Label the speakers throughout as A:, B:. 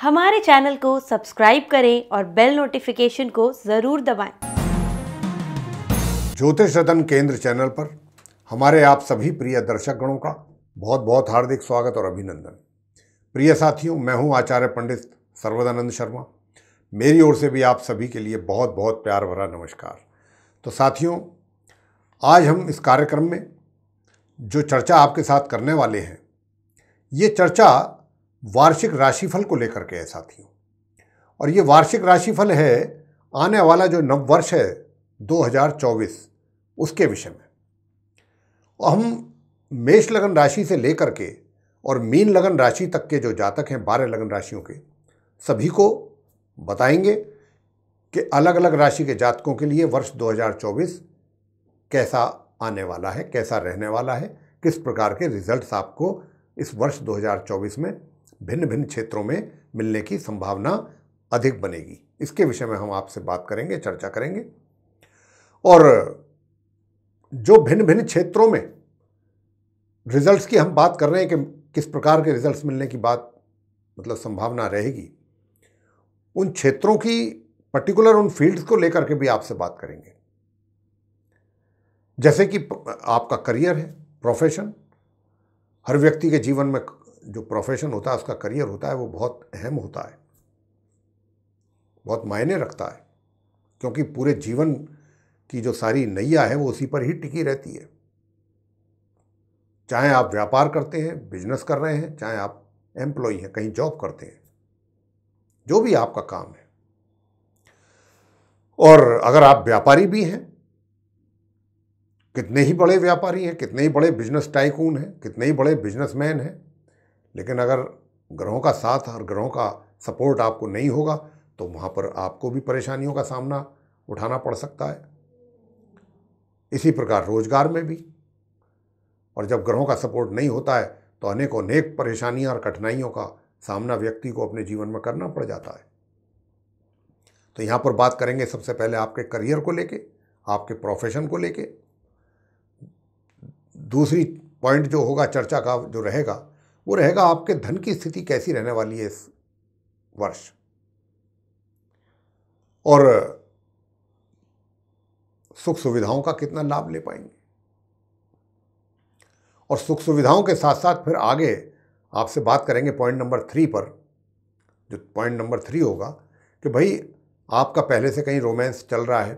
A: हमारे चैनल को सब्सक्राइब करें और बेल नोटिफिकेशन को ज़रूर दबाएं। ज्योतिष रतन केंद्र चैनल पर हमारे आप सभी प्रिय दर्शकगणों का बहुत बहुत हार्दिक स्वागत और अभिनंदन प्रिय साथियों मैं हूं आचार्य पंडित सर्वदानंद शर्मा मेरी ओर से भी आप सभी के लिए बहुत बहुत प्यार भरा नमस्कार तो साथियों आज हम इस कार्यक्रम में जो चर्चा आपके साथ करने वाले हैं ये चर्चा वार्षिक राशिफल को लेकर के है साथियों और ये वार्षिक राशिफल है आने वाला जो नववर्ष है 2024 उसके विषय में और हम मेष लगन राशि से लेकर के और मीन लगन राशि तक के जो जातक हैं बारह लगन राशियों के सभी को बताएंगे कि अलग अलग राशि के जातकों के लिए वर्ष 2024 कैसा आने वाला है कैसा रहने वाला है किस प्रकार के रिजल्ट्स आपको इस वर्ष 2024 में भिन्न भिन्न क्षेत्रों में मिलने की संभावना अधिक बनेगी इसके विषय में हम आपसे बात करेंगे चर्चा करेंगे और जो भिन्न भिन्न क्षेत्रों में रिजल्ट्स की हम बात कर रहे हैं कि किस प्रकार के रिजल्ट्स मिलने की बात मतलब संभावना रहेगी उन क्षेत्रों की पर्टिकुलर उन फील्ड्स को लेकर के भी आपसे बात करेंगे जैसे कि आपका करियर है प्रोफेशन हर व्यक्ति के जीवन में जो प्रोफेशन होता है उसका करियर होता है वो बहुत अहम होता है बहुत मायने रखता है क्योंकि पूरे जीवन की जो सारी नैया है वो उसी पर ही टिकी रहती है चाहे आप व्यापार करते हैं बिजनेस कर रहे हैं चाहे आप एम्प्लॉय हैं कहीं जॉब करते हैं जो भी आपका काम है और अगर आप व्यापारी भी हैं कितने ही बड़े व्यापारी हैं कितने ही बड़े बिजनेस टाइकून हैं कितने ही बड़े बिजनेसमैन हैं लेकिन अगर ग्रहों का साथ और ग्रहों का सपोर्ट आपको नहीं होगा तो वहाँ पर आपको भी परेशानियों का सामना उठाना पड़ सकता है इसी प्रकार रोजगार में भी और जब ग्रहों का सपोर्ट नहीं होता है तो अनेकों अनेक परेशानियाँ और कठिनाइयों का सामना व्यक्ति को अपने जीवन में करना पड़ जाता है तो यहाँ पर बात करेंगे सबसे पहले आपके करियर को लेके आपके प्रोफेशन को लेके दूसरी पॉइंट जो होगा चर्चा का जो रहेगा वो रहेगा आपके धन की स्थिति कैसी रहने वाली है इस वर्ष और सुख सुविधाओं का कितना लाभ ले पाएंगे और सुख सुविधाओं के साथ साथ फिर आगे आपसे बात करेंगे पॉइंट नंबर थ्री पर जो पॉइंट नंबर थ्री होगा कि भाई आपका पहले से कहीं रोमांस चल रहा है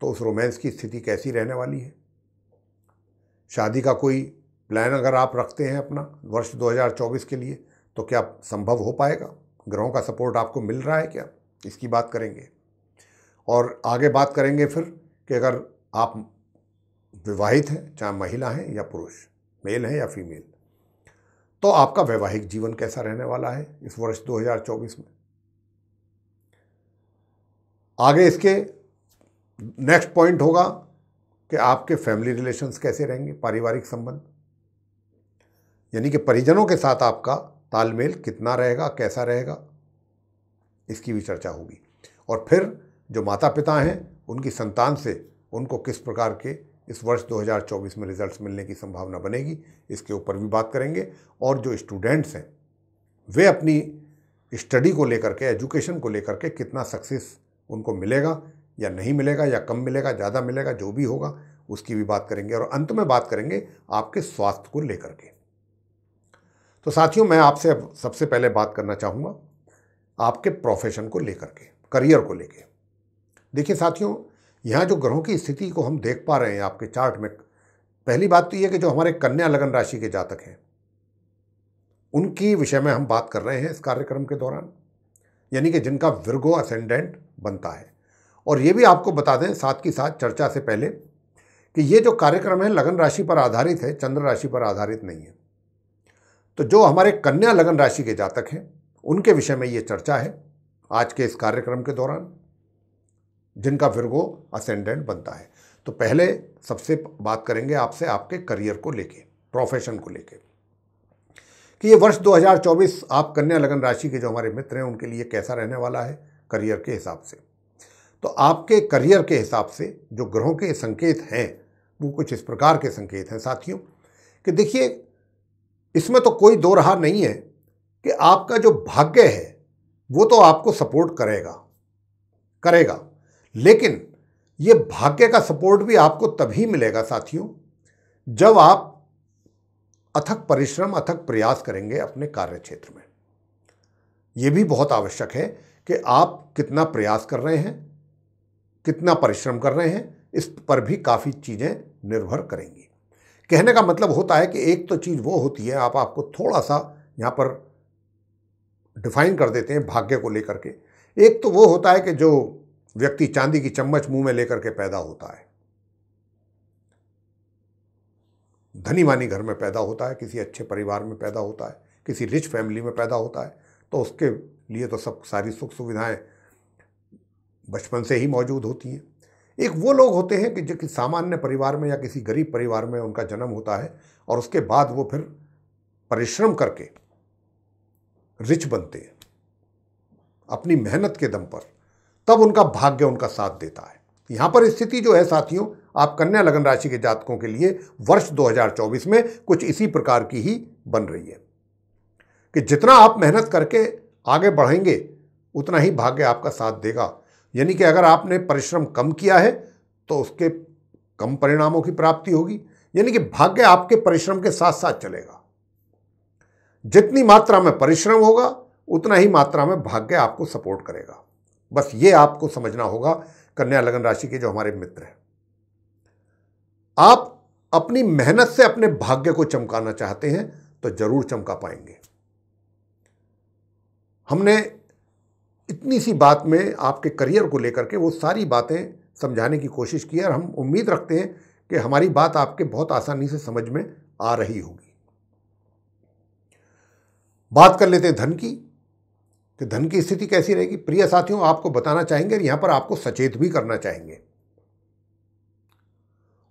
A: तो उस रोमांस की स्थिति कैसी रहने वाली है शादी का कोई प्लान अगर आप रखते हैं अपना वर्ष 2024 के लिए तो क्या संभव हो पाएगा ग्रहों का सपोर्ट आपको मिल रहा है क्या इसकी बात करेंगे और आगे बात करेंगे फिर कि अगर आप विवाहित हैं चाहे महिला हैं या पुरुष मेल हैं या फीमेल तो आपका वैवाहिक जीवन कैसा रहने वाला है इस वर्ष 2024 में आगे इसके नेक्स्ट पॉइंट होगा कि आपके फैमिली रिलेशंस कैसे रहेंगे पारिवारिक संबंध यानी कि परिजनों के साथ आपका तालमेल कितना रहेगा कैसा रहेगा इसकी भी चर्चा होगी और फिर जो माता पिता हैं उनकी संतान से उनको किस प्रकार के इस वर्ष 2024 में रिजल्ट्स मिलने की संभावना बनेगी इसके ऊपर भी बात करेंगे और जो स्टूडेंट्स हैं वे अपनी स्टडी को लेकर के एजुकेशन को लेकर के कितना सक्सेस उनको मिलेगा या नहीं मिलेगा या कम मिलेगा ज़्यादा मिलेगा जो भी होगा उसकी भी बात करेंगे और अंत में बात करेंगे आपके स्वास्थ्य को लेकर के तो साथियों मैं आपसे अब सबसे पहले बात करना चाहूँगा आपके प्रोफेशन को लेकर के करियर को लेकर देखिए साथियों यहाँ जो ग्रहों की स्थिति को हम देख पा रहे हैं आपके चार्ट में पहली बात तो ये कि जो हमारे कन्या लगन राशि के जातक हैं उनकी विषय में हम बात कर रहे हैं इस कार्यक्रम के दौरान यानी कि जिनका विरगो असेंडेंट बनता है और ये भी आपको बता दें साथ ही साथ चर्चा से पहले कि ये जो कार्यक्रम है लगन राशि पर आधारित है चंद्र राशि पर आधारित नहीं है तो जो हमारे कन्या लगन राशि के जातक हैं उनके विषय में ये चर्चा है आज के इस कार्यक्रम के दौरान जिनका विरगो असेंडेंट बनता है तो पहले सबसे बात करेंगे आपसे आपके करियर को लेके प्रोफेशन को लेके कि ये वर्ष 2024 आप कन्या लगन राशि के जो हमारे मित्र हैं उनके लिए कैसा रहने वाला है करियर के हिसाब से तो आपके करियर के हिसाब से जो ग्रहों के संकेत हैं वो कुछ इस प्रकार के संकेत हैं साथियों कि देखिए इसमें तो कोई दो रहा नहीं है कि आपका जो भाग्य है वो तो आपको सपोर्ट करेगा करेगा लेकिन ये भाग्य का सपोर्ट भी आपको तभी मिलेगा साथियों जब आप अथक परिश्रम अथक प्रयास करेंगे अपने कार्य क्षेत्र में ये भी बहुत आवश्यक है कि आप कितना प्रयास कर रहे हैं कितना परिश्रम कर रहे हैं इस पर भी काफ़ी चीज़ें निर्भर करेंगी कहने का मतलब होता है कि एक तो चीज़ वो होती है आप आपको थोड़ा सा यहाँ पर डिफाइन कर देते हैं भाग्य को लेकर के एक तो वो होता है कि जो व्यक्ति चांदी की चम्मच मुंह में लेकर के पैदा होता है धनी मानी घर में पैदा होता है किसी अच्छे परिवार में पैदा होता है किसी रिच फैमिली में पैदा होता है तो उसके लिए तो सब सारी सुख सुविधाएं बचपन से ही मौजूद होती हैं एक वो लोग होते हैं कि जो कि सामान्य परिवार में या किसी गरीब परिवार में उनका जन्म होता है और उसके बाद वो फिर परिश्रम करके रिच बनते हैं अपनी मेहनत के दम पर तब उनका भाग्य उनका साथ देता है यहाँ पर स्थिति जो है साथियों आप कन्या लगन राशि के जातकों के लिए वर्ष 2024 में कुछ इसी प्रकार की ही बन रही है कि जितना आप मेहनत करके आगे बढ़ेंगे उतना ही भाग्य आपका साथ देगा यानी कि अगर आपने परिश्रम कम किया है तो उसके कम परिणामों की प्राप्ति होगी यानी कि भाग्य आपके परिश्रम के साथ साथ चलेगा जितनी मात्रा में परिश्रम होगा उतना ही मात्रा में भाग्य आपको सपोर्ट करेगा बस ये आपको समझना होगा कन्या लगन राशि के जो हमारे मित्र हैं आप अपनी मेहनत से अपने भाग्य को चमकाना चाहते हैं तो जरूर चमका पाएंगे हमने इतनी सी बात में आपके करियर को लेकर के वो सारी बातें समझाने की कोशिश की है और हम उम्मीद रखते हैं कि हमारी बात आपके बहुत आसानी से समझ में आ रही होगी बात कर लेते हैं धन की कि धन की स्थिति कैसी रहेगी प्रिय साथियों आपको बताना चाहेंगे और यहां पर आपको सचेत भी करना चाहेंगे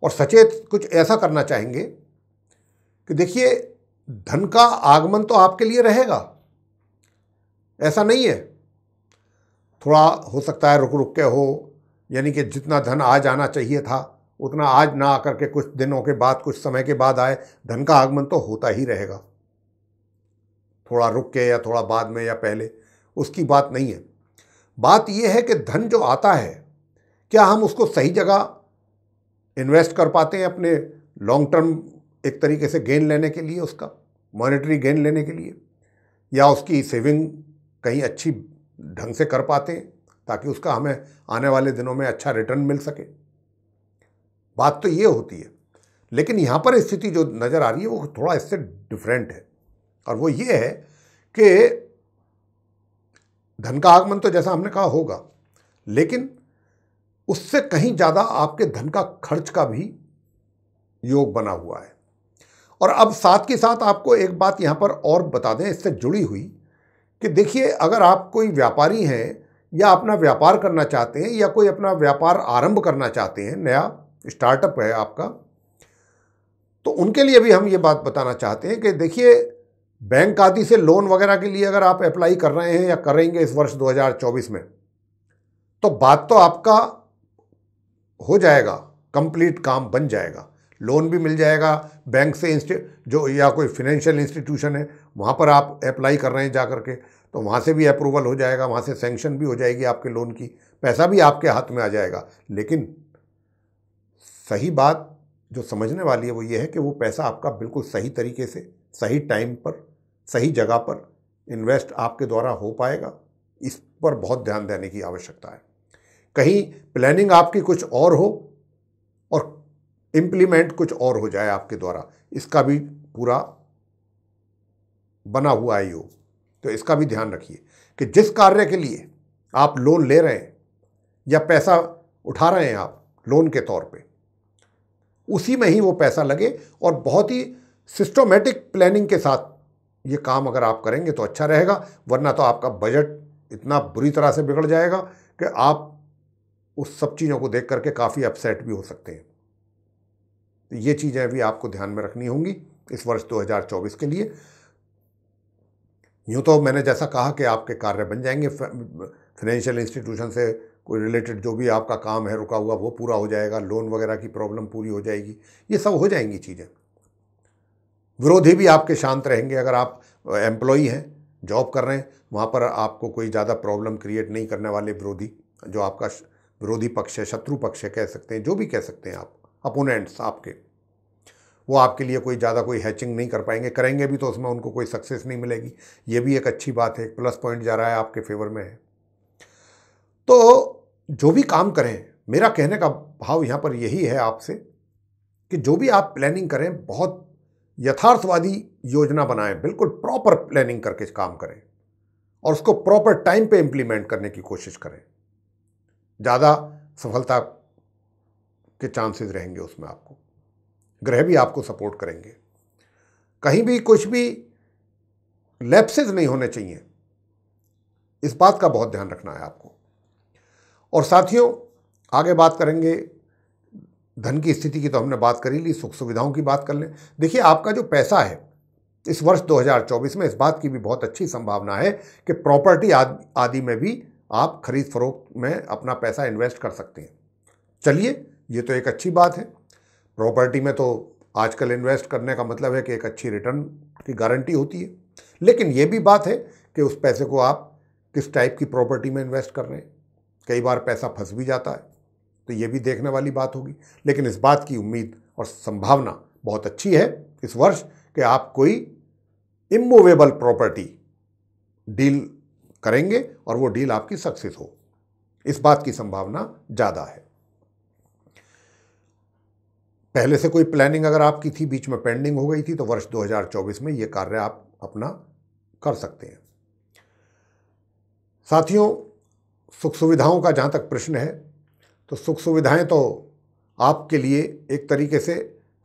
A: और सचेत कुछ ऐसा करना चाहेंगे कि देखिए धन का आगमन तो आपके लिए रहेगा ऐसा नहीं है थोड़ा हो सकता है रुक रुक के हो यानी कि जितना धन आज आना चाहिए था उतना आज ना आकर के कुछ दिनों के बाद कुछ समय के बाद आए धन का आगमन तो होता ही रहेगा थोड़ा रुक के या थोड़ा बाद में या पहले उसकी बात नहीं है बात यह है कि धन जो आता है क्या हम उसको सही जगह इन्वेस्ट कर पाते हैं अपने लॉन्ग टर्म एक तरीके से गेन लेने के लिए उसका मॉनेटरी गेन लेने के लिए या उसकी सेविंग कहीं अच्छी ढंग से कर पाते ताकि उसका हमें आने वाले दिनों में अच्छा रिटर्न मिल सके बात तो ये होती है लेकिन यहाँ पर स्थिति जो नज़र आ रही है वो थोड़ा इससे डिफरेंट है और वो ये है कि धन का आगमन तो जैसा हमने कहा होगा लेकिन उससे कहीं ज़्यादा आपके धन का खर्च का भी योग बना हुआ है और अब साथ के साथ आपको एक बात यहाँ पर और बता दें इससे जुड़ी हुई कि देखिए अगर आप कोई व्यापारी हैं या अपना व्यापार करना चाहते हैं या कोई अपना व्यापार आरंभ करना चाहते हैं नया स्टार्टअप है आपका तो उनके लिए भी हम ये बात बताना चाहते हैं कि देखिए बैंक आदि से लोन वगैरह के लिए अगर आप अप्लाई कर रहे हैं या करेंगे इस वर्ष 2024 में तो बात तो आपका हो जाएगा कंप्लीट काम बन जाएगा लोन भी मिल जाएगा बैंक से जो या कोई फिनेंशियल इंस्टीट्यूशन है वहाँ पर आप अप्लाई कर रहे हैं जा कर के तो वहाँ से भी अप्रूवल हो जाएगा वहाँ से सेंक्शन भी हो जाएगी आपके लोन की पैसा भी आपके हाथ में आ जाएगा लेकिन सही बात जो समझने वाली है वो ये है कि वो पैसा आपका बिल्कुल सही तरीके से सही टाइम पर सही जगह पर इन्वेस्ट आपके द्वारा हो पाएगा इस पर बहुत ध्यान देने की आवश्यकता है कहीं प्लानिंग आपकी कुछ और हो इम्प्लीमेंट कुछ और हो जाए आपके द्वारा इसका भी पूरा बना हुआ है योग तो इसका भी ध्यान रखिए कि जिस कार्य के लिए आप लोन ले रहे हैं या पैसा उठा रहे हैं आप लोन के तौर पे उसी में ही वो पैसा लगे और बहुत ही सिस्टोमेटिक प्लानिंग के साथ ये काम अगर आप करेंगे तो अच्छा रहेगा वरना तो आपका बजट इतना बुरी तरह से बिगड़ जाएगा कि आप उस सब चीज़ों को देख करके काफ़ी अपसेट भी हो सकते हैं तो ये चीज़ें भी आपको ध्यान में रखनी होंगी इस वर्ष 2024 के लिए यूँ तो मैंने जैसा कहा कि आपके कार्य बन जाएंगे फाइनेंशियल इंस्टीट्यूशन से कोई रिलेटेड जो भी आपका काम है रुका हुआ वो पूरा हो जाएगा लोन वगैरह की प्रॉब्लम पूरी हो जाएगी ये सब हो जाएंगी चीज़ें विरोधी भी आपके शांत रहेंगे अगर आप एम्प्लॉई हैं जॉब कर रहे हैं वहाँ पर आपको कोई ज़्यादा प्रॉब्लम क्रिएट नहीं करने वाले विरोधी जो आपका विरोधी पक्ष है शत्रु पक्ष है कह सकते हैं जो भी कह सकते हैं आप अपोनेंट्स आपके वो आपके लिए कोई ज़्यादा कोई हैचिंग नहीं कर पाएंगे करेंगे भी तो उसमें उनको कोई सक्सेस नहीं मिलेगी ये भी एक अच्छी बात है प्लस पॉइंट जा रहा है आपके फेवर में है तो जो भी काम करें मेरा कहने का भाव यहाँ पर यही है आपसे कि जो भी आप प्लानिंग करें बहुत यथार्थवादी योजना बनाएं बिल्कुल प्रॉपर प्लानिंग करके काम करें और उसको प्रॉपर टाइम पे इम्प्लीमेंट करने की कोशिश करें ज़्यादा सफलता के चांसेस रहेंगे उसमें आपको ग्रह भी आपको सपोर्ट करेंगे कहीं भी कुछ भी लैप्सेज नहीं होने चाहिए इस बात का बहुत ध्यान रखना है आपको और साथियों आगे बात करेंगे धन की स्थिति की तो हमने बात करी ली सुख सुविधाओं की बात कर लें देखिए आपका जो पैसा है इस वर्ष 2024 में इस बात की भी बहुत अच्छी संभावना है कि प्रॉपर्टी आदि में भी आप खरीद फरोख्त में अपना पैसा इन्वेस्ट कर सकते हैं चलिए ये तो एक अच्छी बात है प्रॉपर्टी में तो आजकल इन्वेस्ट करने का मतलब है कि एक अच्छी रिटर्न की गारंटी होती है लेकिन ये भी बात है कि उस पैसे को आप किस टाइप की प्रॉपर्टी में इन्वेस्ट कर रहे हैं कई बार पैसा फंस भी जाता है तो ये भी देखने वाली बात होगी लेकिन इस बात की उम्मीद और संभावना बहुत अच्छी है इस वर्ष कि आप कोई इमूवेबल प्रॉपर्टी डील करेंगे और वो डील आपकी सक्सेस हो इस बात की संभावना ज़्यादा है पहले से कोई प्लानिंग अगर आपकी थी बीच में पेंडिंग हो गई थी तो वर्ष 2024 में ये कार्य आप अपना कर सकते हैं साथियों सुख सुविधाओं का जहाँ तक प्रश्न है तो सुख सुविधाएं तो आपके लिए एक तरीके से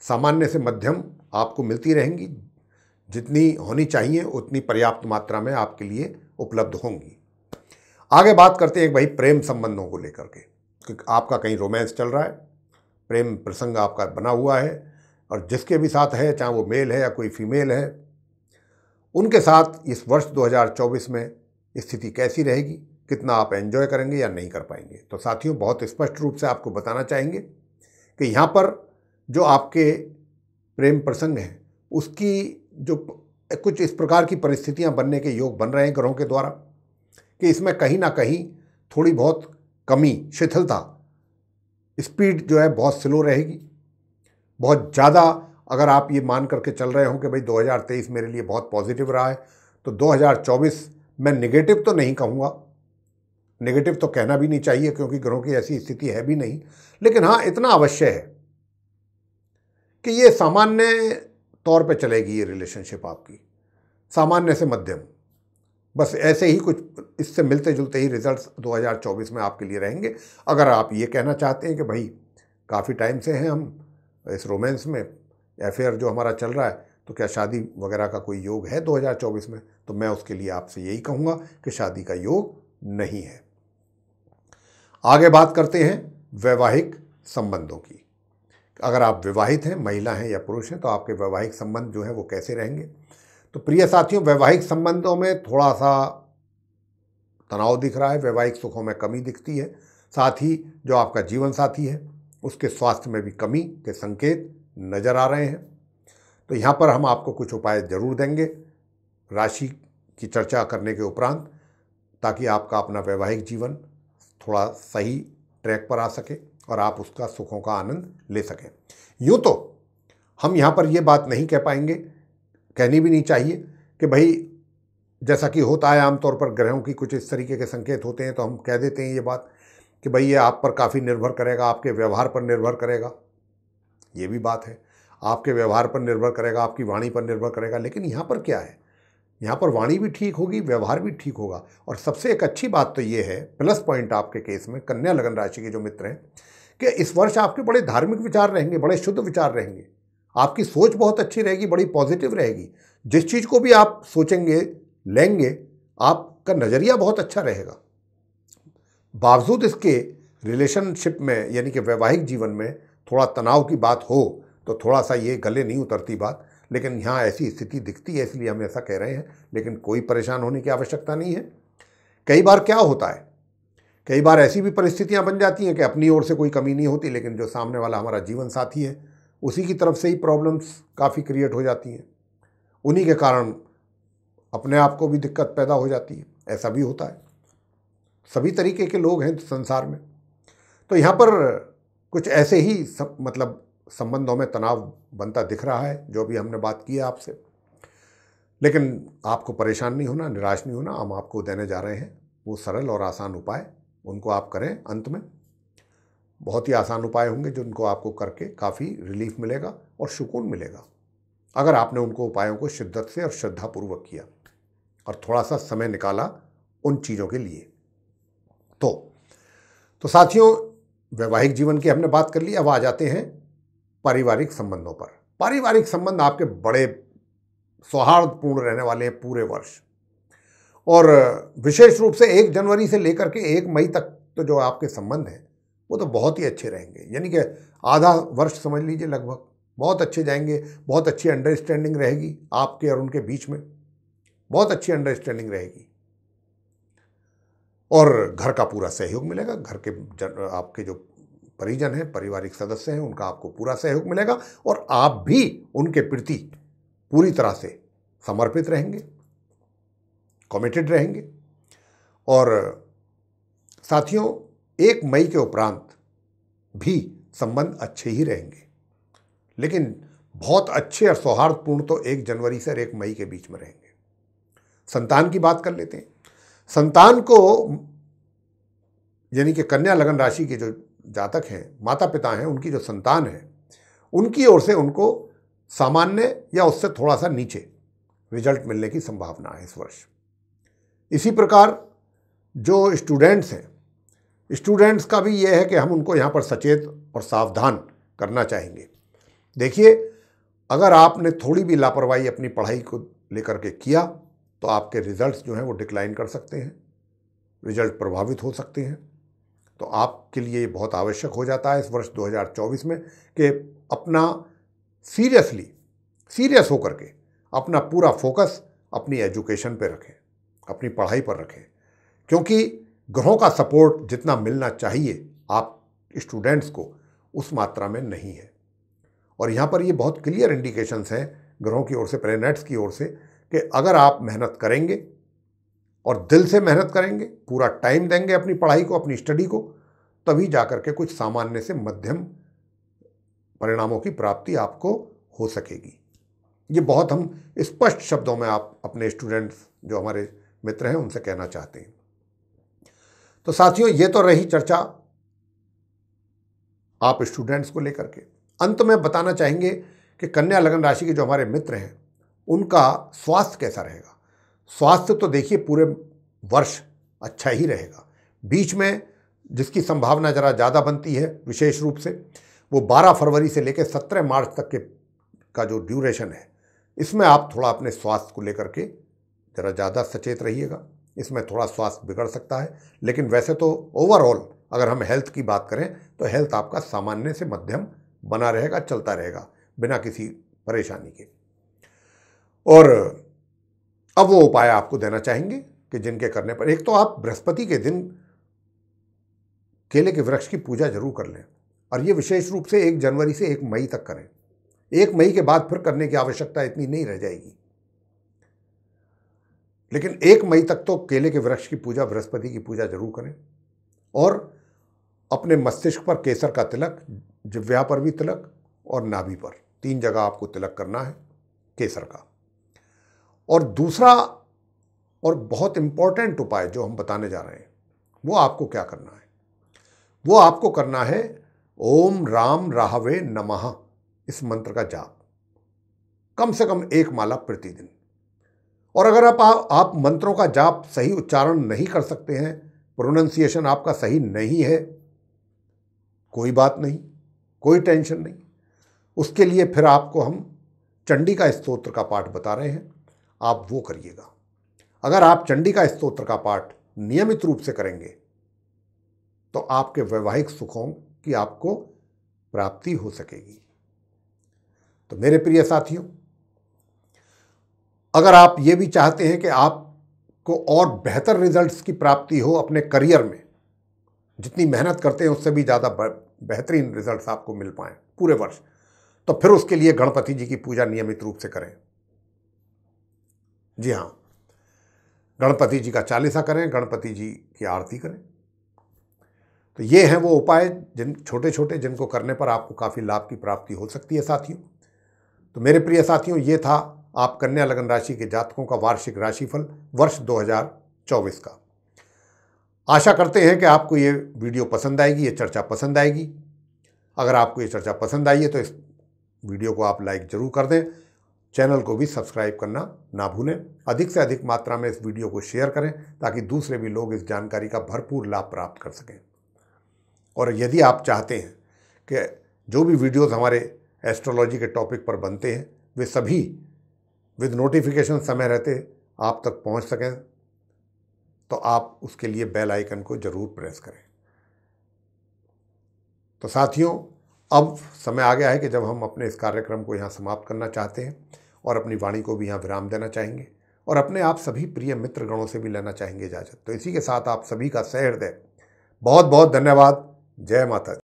A: सामान्य से मध्यम आपको मिलती रहेंगी जितनी होनी चाहिए उतनी पर्याप्त मात्रा में आपके लिए उपलब्ध होंगी आगे बात करते हैं भाई प्रेम संबंधों को लेकर के आपका कहीं रोमांस चल रहा है प्रेम प्रसंग आपका बना हुआ है और जिसके भी साथ है चाहे वो मेल है या कोई फीमेल है उनके साथ इस वर्ष 2024 में स्थिति कैसी रहेगी कितना आप एंजॉय करेंगे या नहीं कर पाएंगे तो साथियों बहुत स्पष्ट रूप से आपको बताना चाहेंगे कि यहाँ पर जो आपके प्रेम प्रसंग हैं उसकी जो कुछ इस प्रकार की परिस्थितियाँ बनने के योग बन रहे हैं ग्रहों के द्वारा कि इसमें कहीं ना कहीं थोड़ी बहुत कमी शिथिलता स्पीड जो है बहुत स्लो रहेगी बहुत ज़्यादा अगर आप ये मान करके चल रहे हो कि भाई 2023 मेरे लिए बहुत पॉजिटिव रहा है तो 2024 मैं नेगेटिव तो नहीं कहूँगा नेगेटिव तो कहना भी नहीं चाहिए क्योंकि ग्रहों की ऐसी स्थिति है भी नहीं लेकिन हाँ इतना अवश्य है कि ये सामान्य तौर पे चलेगी ये रिलेशनशिप आपकी सामान्य से मध्यम बस ऐसे ही कुछ इससे मिलते जुलते ही रिजल्ट्स 2024 में आपके लिए रहेंगे अगर आप ये कहना चाहते हैं कि भाई काफ़ी टाइम से हैं हम इस रोमांस में अफेयर जो हमारा चल रहा है तो क्या शादी वगैरह का कोई योग है 2024 में तो मैं उसके लिए आपसे यही कहूँगा कि शादी का योग नहीं है आगे बात करते हैं वैवाहिक संबंधों की अगर आप विवाहित हैं महिला हैं या पुरुष हैं तो आपके वैवाहिक संबंध जो हैं वो कैसे रहेंगे तो प्रिय साथियों वैवाहिक संबंधों में थोड़ा सा तनाव दिख रहा है वैवाहिक सुखों में कमी दिखती है साथ ही जो आपका जीवन साथी है उसके स्वास्थ्य में भी कमी के संकेत नज़र आ रहे हैं तो यहाँ पर हम आपको कुछ उपाय ज़रूर देंगे राशि की चर्चा करने के उपरांत ताकि आपका अपना वैवाहिक जीवन थोड़ा सही ट्रैक पर आ सके और आप उसका सुखों का आनंद ले सकें यूँ तो हम यहाँ पर ये बात नहीं कह पाएंगे कहनी भी नहीं चाहिए कि भाई जैसा कि होता है आमतौर पर ग्रहों की कुछ इस तरीके के संकेत होते हैं तो हम कह देते हैं ये बात कि भाई ये आप पर काफ़ी निर्भर करेगा आपके व्यवहार पर निर्भर करेगा ये भी बात है आपके व्यवहार पर निर्भर करेगा आपकी वाणी पर निर्भर करेगा लेकिन यहाँ पर क्या है यहाँ पर वाणी भी ठीक होगी व्यवहार भी ठीक होगा और सबसे एक अच्छी बात तो ये है प्लस पॉइंट आपके केस में कन्या लगन राशि के जो मित्र हैं कि इस वर्ष आपके बड़े धार्मिक विचार रहेंगे बड़े शुद्ध विचार रहेंगे आपकी सोच बहुत अच्छी रहेगी बड़ी पॉजिटिव रहेगी जिस चीज़ को भी आप सोचेंगे लेंगे आपका नज़रिया बहुत अच्छा रहेगा बावजूद इसके रिलेशनशिप में यानी कि वैवाहिक जीवन में थोड़ा तनाव की बात हो तो थोड़ा सा ये गले नहीं उतरती बात लेकिन यहाँ ऐसी स्थिति दिखती है इसलिए हम ऐसा कह रहे हैं लेकिन कोई परेशान होने की आवश्यकता नहीं है कई बार क्या होता है कई बार ऐसी भी परिस्थितियाँ बन जाती हैं कि अपनी ओर से कोई कमी नहीं होती लेकिन जो सामने वाला हमारा जीवन साथी है उसी की तरफ से ही प्रॉब्लम्स काफ़ी क्रिएट हो जाती हैं उन्हीं के कारण अपने आप को भी दिक्कत पैदा हो जाती है ऐसा भी होता है सभी तरीके के लोग हैं संसार में तो यहाँ पर कुछ ऐसे ही सब मतलब संबंधों में तनाव बनता दिख रहा है जो भी हमने बात की है आपसे लेकिन आपको परेशान नहीं होना निराश नहीं होना हम आपको देने जा रहे हैं वो सरल और आसान उपाय उनको आप करें अंत में बहुत ही आसान उपाय होंगे जिनको आपको करके काफ़ी रिलीफ मिलेगा और सुकून मिलेगा अगर आपने उनको उपायों को शिद्दत से और श्रद्धापूर्वक किया और थोड़ा सा समय निकाला उन चीज़ों के लिए तो तो साथियों वैवाहिक जीवन की हमने बात कर ली अब आ जाते हैं पारिवारिक संबंधों पर पारिवारिक संबंध आपके बड़े सौहार्दपूर्ण रहने वाले हैं पूरे वर्ष और विशेष रूप से एक जनवरी से लेकर के एक मई तक तो जो आपके संबंध हैं वो तो बहुत ही अच्छे रहेंगे यानी कि आधा वर्ष समझ लीजिए लगभग बहुत अच्छे जाएंगे बहुत अच्छी अंडरस्टैंडिंग रहेगी आपके और उनके बीच में बहुत अच्छी अंडरस्टैंडिंग रहेगी और घर का पूरा सहयोग मिलेगा घर के जन, आपके जो परिजन हैं पारिवारिक सदस्य हैं उनका आपको पूरा सहयोग मिलेगा और आप भी उनके प्रति पूरी तरह से समर्पित रहेंगे कमिटेड रहेंगे और साथियों एक मई के उपरांत भी संबंध अच्छे ही रहेंगे लेकिन बहुत अच्छे और सौहार्दपूर्ण तो एक जनवरी से और एक मई के बीच में रहेंगे संतान की बात कर लेते हैं संतान को यानी कि कन्या लगन राशि के जो जातक हैं माता पिता हैं उनकी जो संतान है उनकी ओर से उनको सामान्य या उससे थोड़ा सा नीचे रिजल्ट मिलने की संभावना है इस वर्ष इसी प्रकार जो स्टूडेंट्स हैं स्टूडेंट्स का भी ये है कि हम उनको यहाँ पर सचेत और सावधान करना चाहेंगे देखिए अगर आपने थोड़ी भी लापरवाही अपनी पढ़ाई को लेकर के किया तो आपके रिज़ल्ट्स जो हैं वो डिक्लाइन कर सकते हैं रिज़ल्ट प्रभावित हो सकते हैं तो आपके लिए ये बहुत आवश्यक हो जाता है इस वर्ष 2024 में कि अपना सीरियसली सीरियस होकर के अपना पूरा फोकस अपनी एजुकेशन पर रखें अपनी पढ़ाई पर रखें क्योंकि ग्रहों का सपोर्ट जितना मिलना चाहिए आप स्टूडेंट्स को उस मात्रा में नहीं है और यहाँ पर ये बहुत क्लियर इंडिकेशंस हैं ग्रहों की ओर से प्लेनेट्स की ओर से कि अगर आप मेहनत करेंगे और दिल से मेहनत करेंगे पूरा टाइम देंगे अपनी पढ़ाई को अपनी स्टडी को तभी जा करके कुछ सामान्य से मध्यम परिणामों की प्राप्ति आपको हो सकेगी ये बहुत हम स्पष्ट शब्दों में आप अपने स्टूडेंट्स जो हमारे मित्र हैं उनसे कहना चाहते हैं तो साथियों ये तो रही चर्चा आप स्टूडेंट्स को लेकर के अंत में बताना चाहेंगे कि कन्या लगन राशि के जो हमारे मित्र हैं उनका स्वास्थ्य कैसा रहेगा स्वास्थ्य तो देखिए पूरे वर्ष अच्छा ही रहेगा बीच में जिसकी संभावना ज़रा ज़्यादा बनती है विशेष रूप से वो 12 फरवरी से लेकर 17 मार्च तक के का जो ड्यूरेशन है इसमें आप थोड़ा अपने स्वास्थ्य को लेकर के ज़रा ज़्यादा सचेत रहिएगा इसमें थोड़ा स्वास्थ्य बिगड़ सकता है लेकिन वैसे तो ओवरऑल अगर हम हेल्थ की बात करें तो हेल्थ आपका सामान्य से मध्यम बना रहेगा चलता रहेगा बिना किसी परेशानी के और अब वो उपाय आपको देना चाहेंगे कि जिनके करने पर एक तो आप बृहस्पति के दिन केले के वृक्ष की पूजा जरूर कर लें और ये विशेष रूप से एक जनवरी से एक मई तक करें एक मई के बाद फिर करने की आवश्यकता इतनी नहीं रह जाएगी लेकिन एक मई तक तो केले के वृक्ष की पूजा बृहस्पति की पूजा जरूर करें और अपने मस्तिष्क पर केसर का तिलक जिव्या पर भी तिलक और नाभि पर तीन जगह आपको तिलक करना है केसर का और दूसरा और बहुत इम्पॉर्टेंट उपाय जो हम बताने जा रहे हैं वो आपको क्या करना है वो आपको करना है ओम राम राहवे नमः इस मंत्र का जाप कम से कम एक माला प्रतिदिन और अगर आप आप मंत्रों का जाप सही उच्चारण नहीं कर सकते हैं प्रोनंसिएशन आपका सही नहीं है कोई बात नहीं कोई टेंशन नहीं उसके लिए फिर आपको हम चंडी का स्तोत्र का पाठ बता रहे हैं आप वो करिएगा अगर आप चंडी का स्तोत्र का पाठ नियमित रूप से करेंगे तो आपके वैवाहिक सुखों की आपको प्राप्ति हो सकेगी तो मेरे प्रिय साथियों अगर आप ये भी चाहते हैं कि आपको और बेहतर रिजल्ट्स की प्राप्ति हो अपने करियर में जितनी मेहनत करते हैं उससे भी ज़्यादा बेहतरीन रिजल्ट्स आपको मिल पाए पूरे वर्ष तो फिर उसके लिए गणपति जी की पूजा नियमित रूप से करें जी हाँ गणपति जी का चालीसा करें गणपति जी की आरती करें तो ये हैं वो उपाय जिन छोटे छोटे जिनको करने पर आपको काफ़ी लाभ की प्राप्ति हो सकती है साथियों तो मेरे प्रिय साथियों ये था आप कन्या लगन राशि के जातकों का वार्षिक राशिफल वर्ष 2024 का आशा करते हैं कि आपको ये वीडियो पसंद आएगी ये चर्चा पसंद आएगी अगर आपको ये चर्चा पसंद आई है तो इस वीडियो को आप लाइक ज़रूर कर दें चैनल को भी सब्सक्राइब करना ना भूलें अधिक से अधिक मात्रा में इस वीडियो को शेयर करें ताकि दूसरे भी लोग इस जानकारी का भरपूर लाभ प्राप्त कर सकें और यदि आप चाहते हैं कि जो भी वीडियोस हमारे एस्ट्रोलॉजी के टॉपिक पर बनते हैं वे सभी विद नोटिफिकेशन समय रहते आप तक पहुंच सकें तो आप उसके लिए बेल आइकन को ज़रूर प्रेस करें तो साथियों अब समय आ गया है कि जब हम अपने इस कार्यक्रम को यहाँ समाप्त करना चाहते हैं और अपनी वाणी को भी यहाँ विराम देना चाहेंगे और अपने आप सभी प्रिय मित्र गणों से भी लेना चाहेंगे इजाज़त तो इसी के साथ आप सभी का सहृदय बहुत बहुत धन्यवाद जय माता